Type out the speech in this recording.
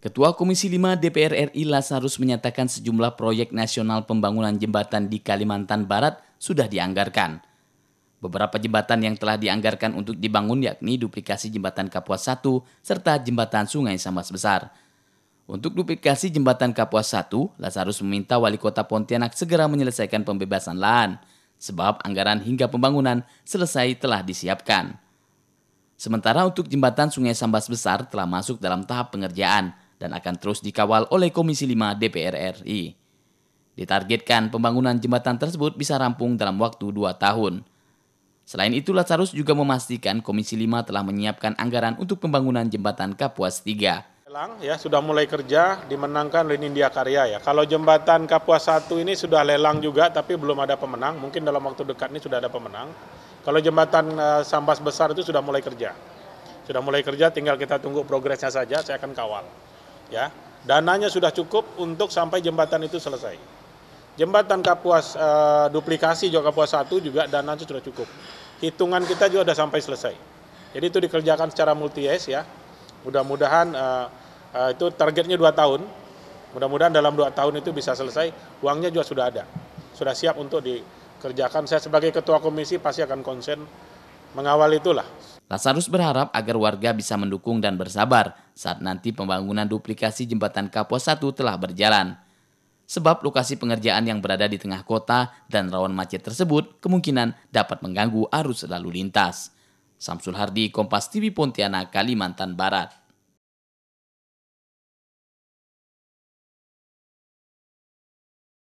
Ketua Komisi 5 DPR RI Lazarus menyatakan sejumlah proyek nasional pembangunan jembatan di Kalimantan Barat sudah dianggarkan. Beberapa jembatan yang telah dianggarkan untuk dibangun yakni duplikasi jembatan Kapuas 1 serta jembatan Sungai Sambas Besar. Untuk duplikasi jembatan Kapuas 1, Lazarus meminta wali kota Pontianak segera menyelesaikan pembebasan lahan, sebab anggaran hingga pembangunan selesai telah disiapkan. Sementara untuk jembatan Sungai Sambas Besar telah masuk dalam tahap pengerjaan – dan akan terus dikawal oleh Komisi 5 DPR RI. Ditargetkan pembangunan jembatan tersebut bisa rampung dalam waktu dua tahun. Selain itu, Lazarus juga memastikan Komisi 5 telah menyiapkan anggaran untuk pembangunan jembatan Kapuas 3. Lelang ya sudah mulai kerja dimenangkan oleh India Karya ya. Kalau jembatan Kapuas 1 ini sudah lelang juga tapi belum ada pemenang. Mungkin dalam waktu dekat ini sudah ada pemenang. Kalau jembatan uh, Sambas Besar itu sudah mulai kerja. Sudah mulai kerja tinggal kita tunggu progresnya saja, saya akan kawal ya dananya sudah cukup untuk sampai jembatan itu selesai. Jembatan Kapuas e, duplikasi juga Kapuas 1 juga dana itu sudah cukup. Hitungan kita juga sudah sampai selesai. Jadi itu dikerjakan secara multi es ya. Mudah-mudahan e, e, itu targetnya dua tahun. Mudah-mudahan dalam dua tahun itu bisa selesai. Uangnya juga sudah ada. Sudah siap untuk dikerjakan. Saya sebagai ketua komisi pasti akan konsen mengawal itulah Lazarus berharap agar warga bisa mendukung dan bersabar saat nanti pembangunan duplikasi jembatan Kapuas 1 telah berjalan. Sebab lokasi pengerjaan yang berada di tengah kota dan rawan macet tersebut kemungkinan dapat mengganggu arus lalu lintas. Samsul Hardi, Kompas TV Pontianak, Kalimantan Barat.